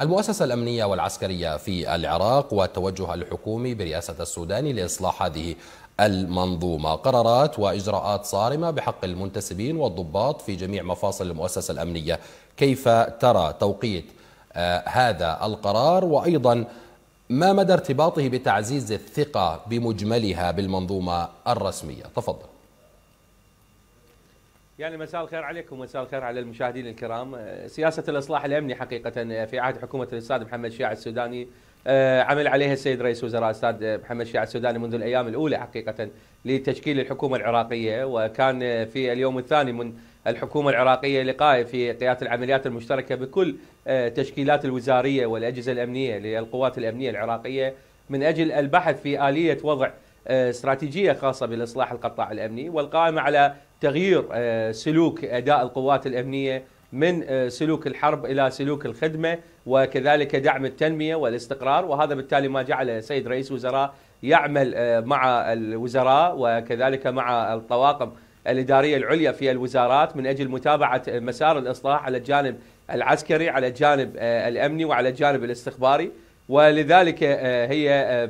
المؤسسة الأمنية والعسكرية في العراق والتوجه الحكومي برئاسة السودان لإصلاح هذه المنظومة قرارات وإجراءات صارمة بحق المنتسبين والضباط في جميع مفاصل المؤسسة الأمنية كيف ترى توقيت آه، هذا القرار وأيضا ما مدى ارتباطه بتعزيز الثقة بمجملها بالمنظومة الرسمية تفضل يعني مساء الخير عليكم ومساء الخير على المشاهدين الكرام آه، سياسة الإصلاح الأمني حقيقة آه، في عهد حكومة الأستاذ محمد شيع السوداني آه، عمل عليها السيد رئيس وزراء الأستاذ محمد شيع السوداني منذ الأيام الأولى حقيقة لتشكيل الحكومة العراقية وكان في اليوم الثاني من الحكومة العراقية لقاء في قيادة العمليات المشتركة بكل تشكيلات الوزارية والأجهزة الأمنية للقوات الأمنية العراقية من أجل البحث في آلية وضع استراتيجيه خاصه بالاصلاح القطاع الامني والقائمه على تغيير آه، سلوك اداء القوات الامنيه من آه، سلوك الحرب الى سلوك الخدمه وكذلك دعم التنميه والاستقرار وهذا بالتالي ما جعل السيد رئيس وزراء يعمل آه، مع الوزراء وكذلك مع الطواقم الاداريه العليا في الوزارات من اجل متابعه مسار الاصلاح على الجانب العسكري على الجانب الامني وعلى الجانب الاستخباري ولذلك هي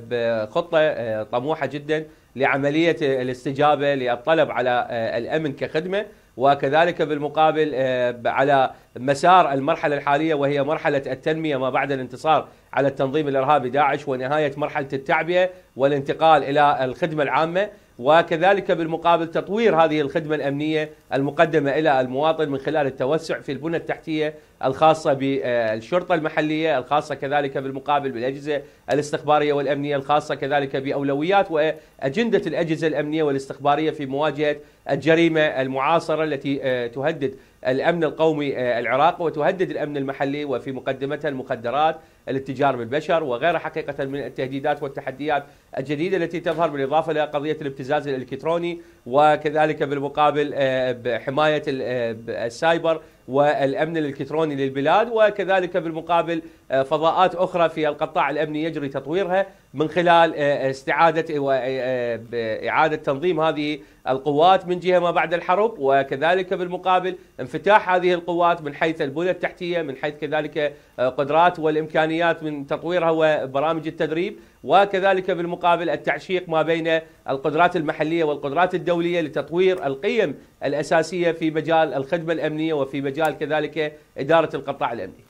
خطه طموحه جدا لعملية الاستجابة للطلب على آه، الأمن كخدمة وكذلك بالمقابل آه، على مسار المرحلة الحالية وهي مرحلة التنمية ما بعد الانتصار على التنظيم الإرهابي داعش ونهاية مرحلة التعبئة والانتقال إلى الخدمة العامة وكذلك بالمقابل تطوير هذه الخدمة الأمنية المقدمة إلى المواطن من خلال التوسع في البنى التحتية الخاصة بالشرطة المحلية الخاصة كذلك بالمقابل بالأجهزة الاستخبارية والأمنية الخاصة كذلك بأولويات وأجندة الأجهزة الأمنية والاستخبارية في مواجهة الجريمة المعاصرة التي آه، تهدد الأمن القومي آه، العراقي وتهدد الأمن المحلي وفي مقدمتها المخدرات الاتجار بالبشر وغيرها حقيقة من التهديدات والتحديات الجديدة التي تظهر بالإضافة إلى قضية الابتزاز الإلكتروني وكذلك بالمقابل آه، حماية آه، السايبر والامن الالكتروني للبلاد وكذلك بالمقابل آه، فضاءات اخرى في القطاع الامني يجري تطويرها من خلال آه، آه، استعاده واعاده تنظيم هذه القوات من جهه ما بعد الحرب وكذلك بالمقابل انفتاح هذه القوات من حيث البنى التحتيه من حيث كذلك قدرات والامكانيات من تطويرها وبرامج التدريب وكذلك بالمقابل التعشيق ما بين القدرات المحلية والقدرات الدولية لتطوير القيم الأساسية في مجال الخدمة الأمنية وفي مجال كذلك إدارة القطاع الأمني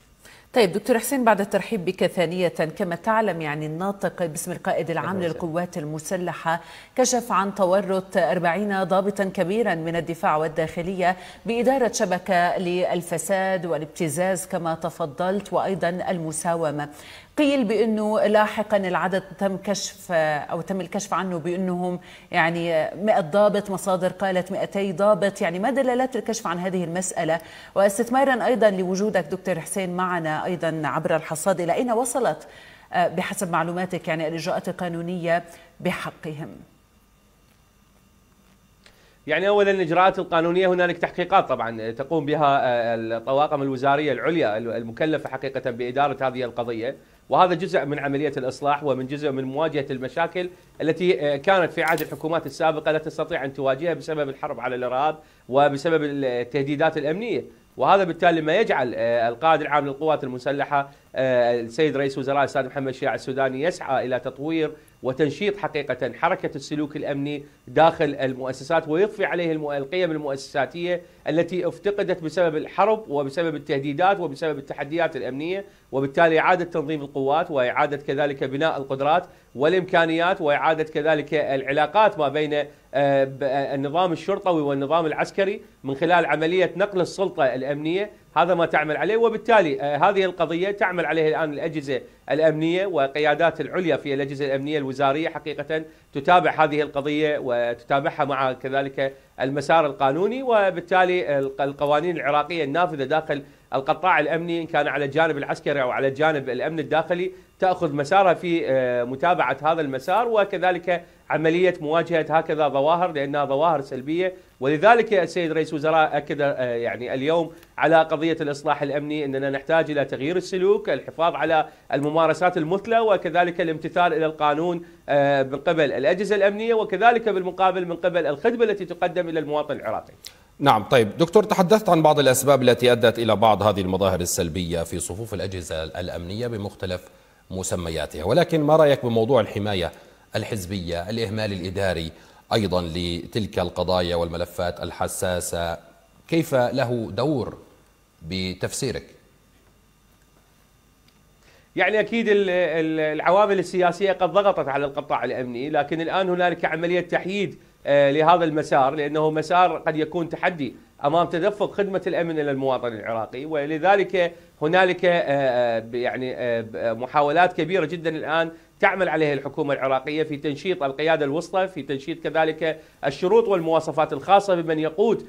طيب دكتور حسين بعد الترحيب بك ثانية كما تعلم يعني الناطق باسم القائد العام للقوات المسلحة كشف عن تورط 40 ضابطا كبيرا من الدفاع والداخلية بإدارة شبكة للفساد والابتزاز كما تفضلت وأيضا المساومة قيل بانه لاحقا العدد تم كشف او تم الكشف عنه بانهم يعني 100 ضابط مصادر قالت 200 ضابط يعني ما دلالات الكشف عن هذه المساله واستثمارا ايضا لوجودك دكتور حسين معنا ايضا عبر الحصاد الى اين وصلت آه، بحسب معلوماتك يعني الاجراءات القانونيه بحقهم يعني اولا الاجراءات القانونيه هنالك تحقيقات طبعا تقوم بها آه، الطواقم الوزاريه العليا المكلفه حقيقه باداره هذه القضيه وهذا جزء من عملية الإصلاح ومن جزء من مواجهة المشاكل التي آه، كانت في عهد الحكومات السابقة لا تستطيع أن تواجهها بسبب الحرب على الإرهاب وبسبب آه، التهديدات الأمنية وهذا بالتالي ما يجعل آه، القائد العام للقوات المسلحة آه، السيد رئيس وزراء الاستاذ محمد شياع السوداني يسعى الى تطوير وتنشيط حقيقه حركه السلوك الامني داخل المؤسسات ويضفي عليه القيم المؤسساتيه التي افتقدت بسبب الحرب وبسبب التهديدات وبسبب التحديات الامنيه وبالتالي اعاده تنظيم القوات واعاده كذلك بناء القدرات والامكانيات واعاده كذلك العلاقات ما بين آه، النظام الشرطوي والنظام العسكري من خلال عمليه نقل السلطه الامنيه هذا ما تعمل عليه وبالتالي آه، هذه القضية تعمل عليها الآن الأجهزة الأمنية وقيادات العليا في الأجهزة الأمنية الوزارية حقيقة تتابع هذه القضية وتتابعها مع كذلك المسار القانوني وبالتالي القوانين العراقية النافذة داخل القطاع الامني ان كان على الجانب العسكري او على الجانب الامن الداخلي تاخذ مسارها في آه، متابعه هذا المسار وكذلك عمليه مواجهه هكذا ظواهر لانها ظواهر سلبيه ولذلك السيد رئيس الوزراء اكد آه، يعني اليوم على قضيه الاصلاح الامني اننا نحتاج الى تغيير السلوك، الحفاظ على الممارسات المثلى وكذلك الامتثال الى القانون آه، من قبل الاجهزه الامنيه وكذلك بالمقابل من قبل الخدمه التي تقدم الى المواطن العراقي. نعم طيب دكتور تحدثت عن بعض الأسباب التي أدت إلى بعض هذه المظاهر السلبية في صفوف الأجهزة الأمنية بمختلف مسمياتها ولكن ما رأيك بموضوع الحماية الحزبية الإهمال الإداري أيضا لتلك القضايا والملفات الحساسة كيف له دور بتفسيرك يعني اكيد العوامل السياسيه قد ضغطت على القطاع الامني لكن الان هنالك عمليه تحييد آه، لهذا المسار لانه مسار قد يكون تحدي امام تدفق خدمه الامن الى المواطن العراقي ولذلك هنالك آه، آه، يعني محاولات كبيره جدا الان تعمل عليها الحكومه العراقيه في تنشيط القياده الوسطى، في تنشيط كذلك الشروط والمواصفات الخاصه بمن يقود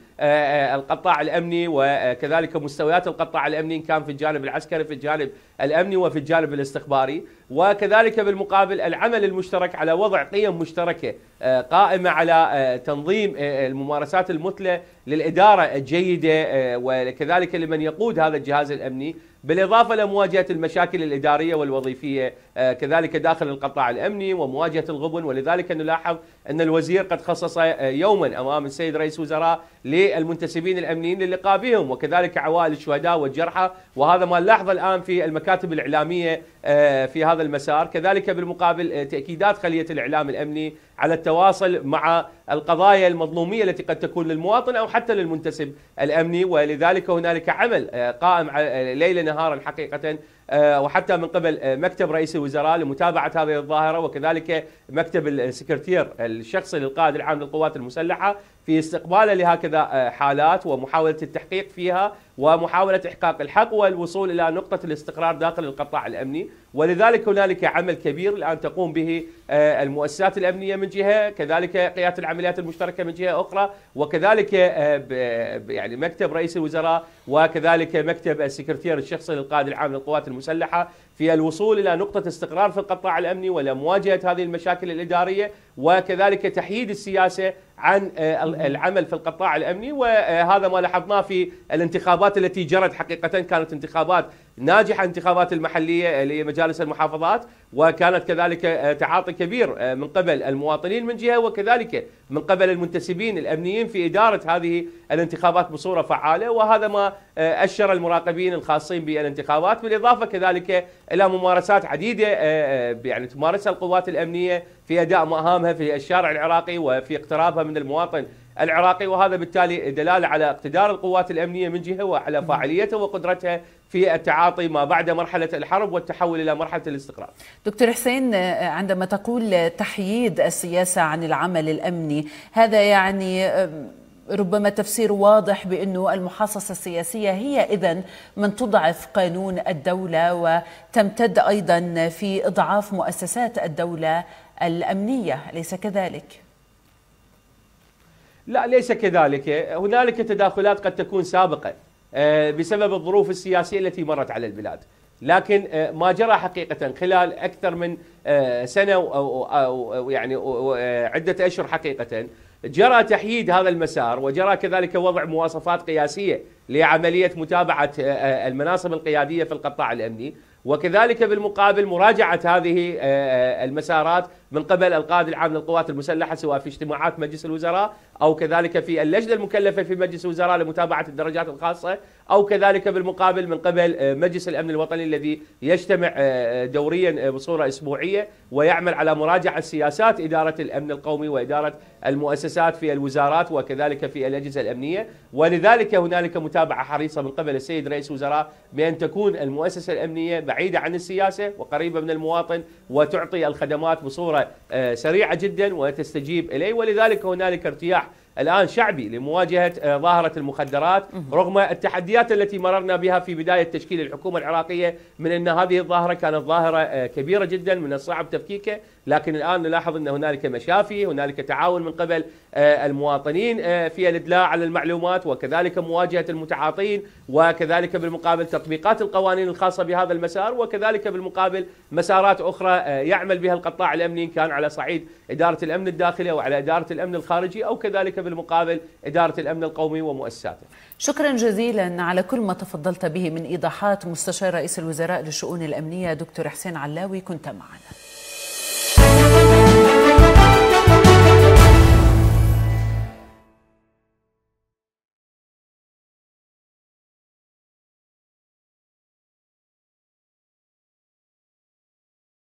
القطاع الامني وكذلك مستويات القطاع الامني ان كان في الجانب العسكري في الجانب الامني وفي الجانب الاستخباري، وكذلك بالمقابل العمل المشترك على وضع قيم مشتركه آه، قائمه على آه، تنظيم آه، الممارسات المثلى للاداره الجيده وكذلك لمن يقود هذا الجهاز الامني بالاضافه لمواجهه المشاكل الاداريه والوظيفيه كذلك داخل القطاع الامني ومواجهه الغبن ولذلك نلاحظ ان الوزير قد خصص يوما امام السيد رئيس وزراء للمنتسبين الامنيين للقاء بهم وكذلك عوائل الشهداء والجرحى وهذا ما نلاحظه الان في المكاتب الاعلاميه في هذا هذا المسار كذلك بالمقابل آه، تأكيدات خلية الإعلام الأمني على التواصل مع القضايا المظلومية التي قد تكون للمواطن أو حتى للمنتسب الأمني ولذلك هنالك عمل آه، قائم آه، ليل نهارا حقيقة آه، وحتى من قبل مكتب رئيس الوزراء لمتابعة هذه الظاهرة وكذلك مكتب السكرتير الشخصي للقائد العام للقوات المسلحة في استقباله لهكذا حالات ومحاولة التحقيق فيها ومحاولة إحقاق الحق والوصول إلى نقطة الاستقرار داخل القطاع الأمني ولذلك هنالك عمل كبير الآن تقوم به المؤسسات الأمنية من جهة كذلك قيادة العمل العمليات المشتركه من جهه اخرى وكذلك آه، يعني مكتب رئيس الوزراء وكذلك مكتب السكرتير الشخصي للقائد العام للقوات المسلحه في الوصول الى نقطه استقرار في القطاع الامني ولمواجهه هذه المشاكل الاداريه وكذلك تحييد السياسه عن آه، العمل في القطاع الامني وهذا آه، ما لاحظناه في الانتخابات التي جرت حقيقه كانت انتخابات ناجحه انتخابات المحليه آه، لمجالس المحافظات وكانت كذلك تعاطي كبير من قبل المواطنين من جهه وكذلك من قبل المنتسبين الامنيين في اداره هذه الانتخابات بصوره فعاله وهذا ما آه، أشر المراقبين الخاصين بالانتخابات بالإضافة كذلك إلى ممارسات عديدة آه، آه، يعني تمارسها القوات الأمنية في أداء مهامها في الشارع العراقي وفي اقترابها من المواطن العراقي وهذا بالتالي دلالة على اقتدار القوات الأمنية من جهة وعلى فاعليتها وقدرتها في التعاطي ما بعد مرحلة الحرب والتحول إلى مرحلة الاستقرار دكتور حسين عندما تقول تحييد السياسة عن العمل الأمني هذا يعني ربما تفسير واضح بانه المحاصصه السياسيه هي اذا من تضعف قانون الدوله وتمتد ايضا في اضعاف مؤسسات الدوله الامنيه اليس كذلك؟ لا ليس كذلك هنالك تداخلات قد تكون سابقه آه، بسبب الظروف السياسيه التي مرت على البلاد لكن آه، ما جرى حقيقة خلال أكثر من آه، سنة أو يعني عدة أشهر حقيقة جرى تحييد هذا المسار وجرى كذلك وضع مواصفات قياسية لعملية متابعة آه، آه، المناصب القيادية في القطاع الأمني وكذلك بالمقابل مراجعة هذه آه، المسارات من قبل القائد العام للقوات المسلحة سواء في اجتماعات مجلس الوزراء أو كذلك في اللجنة المكلفة في مجلس الوزراء لمتابعة الدرجات الخاصة أو كذلك بالمقابل من قبل آه، مجلس الأمن الوطني الذي يجتمع آه، دوريا آه، بصورة أسبوعية ويعمل على مراجعة سياسات إدارة الأمن القومي وإدارة المؤسسات في الوزارات وكذلك في الأجهزة الأمنية ولذلك هنالك متابعة حريصة من قبل السيد رئيس الوزراء بأن تكون المؤسسة الأمنية بعيدة عن السياسة وقريبة من المواطن وتعطي الخدمات بصورة ثوره آه، سريعه جدا وتستجيب اليه ولذلك هنالك ارتياح الان شعبي لمواجهه آه، ظاهره المخدرات رغم التحديات التي مررنا بها في بدايه تشكيل الحكومه العراقيه من ان هذه الظاهره كانت ظاهره آه، كبيره جدا من الصعب تفكيكها لكن الان نلاحظ ان هنالك مشافي هنالك تعاون من قبل آه، المواطنين آه، في الادلاء على المعلومات وكذلك مواجهه المتعاطين وكذلك بالمقابل تطبيقات القوانين الخاصه بهذا المسار وكذلك بالمقابل مسارات اخرى آه، يعمل بها القطاع الامني ان كان على صعيد اداره الامن الداخلي او على اداره الامن الخارجي او كذلك بالمقابل اداره الامن القومي ومؤسساته. شكرا جزيلا على كل ما تفضلت به من ايضاحات مستشار رئيس الوزراء للشؤون الامنيه دكتور حسين علاوي كنت معنا.